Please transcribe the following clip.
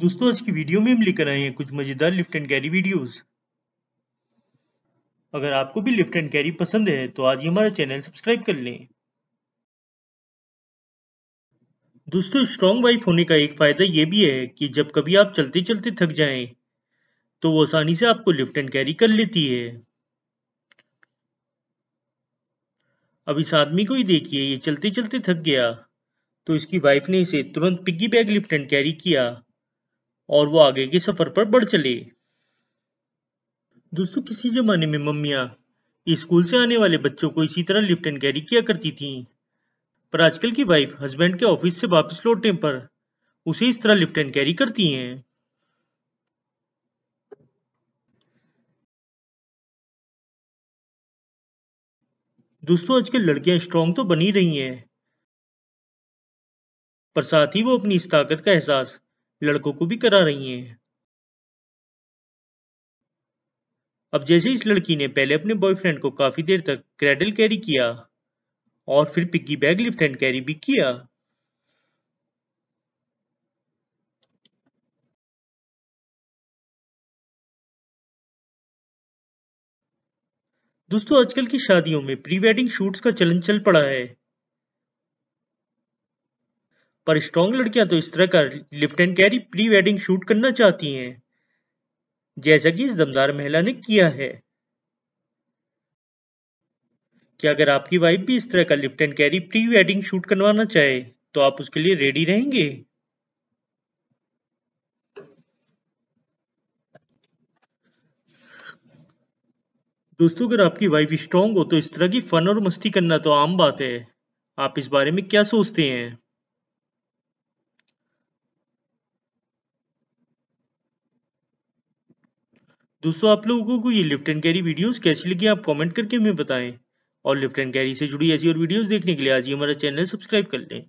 दोस्तों आज की वीडियो में हम लेकर आए हैं कुछ मजेदार लिफ्ट एंड कैरी वीडियोस अगर आपको भी लिफ्ट एंड कैरी पसंद है तो आज ही हमारा चैनल सब्सक्राइब कर लें दोस्तों स्ट्रॉन्ग वाइफ होने का एक फायदा यह भी है कि जब कभी आप चलते चलते थक जाएं तो वो आसानी से आपको लिफ्ट एंड कैरी कर लेती है अब इस आदमी को ही देखिए ये चलते चलते थक गया तो इसकी वाइफ ने इसे तुरंत piggyback lift and carry किया और वो आगे के सफर पर बढ़ चले दोस्तों किसी जमाने में मम्मिया स्कूल से आने वाले बच्चों को इसी तरह लिफ्ट एंड कैरी किया करती थीं पर आजकल की वाइफ हस्बैंड के ऑफिस से वापस लौटने पर उसे इस तरह लिफ्ट एंड कैरी करती हैं दोस्तों आजकल लड़कियां स्ट्रांग तो बनी रही हैं पर साथ ही वो अपनी इस ताकत का एहसास लड़कों को भी करा रही हैं अब जैसे इस लड़की ने पहले अपने बॉयफ्रेंड को काफी देर तक क्रेडल कैरी किया और फिर piggyback lift and carry भी किया दोस्तों आजकल की शादियों में प्री वेडिंग शूट्स का चलन चल पड़ा है पर स्ट्रॉन्ग लड़कियां तो इस तरह का lift and carry pre wedding shoot करना चाहती हैं जैसा कि इस दमदार महिला ने किया है कि अगर आपकी वाइफ भी इस तरह का lift and carry pre wedding shoot करवाना चाहे तो आप उसके लिए रेडी रहेंगे दोस्तों अगर आपकी वाइफ स्ट्रांग हो तो इस तरह की फन और मस्ती करना तो आम बात है आप इस बारे में क्या सोचते हैं दोस्तों आप लोगों को ये लिफ्ट एंड कैरी वीडियोस कैसी लगी आप कमेंट करके हमें बताएं और लिफ्ट एंड कैरी से जुड़ी ऐसी और वीडियोस देखने के लिए आज ही हमारा चैनल सब्सक्राइब कर लें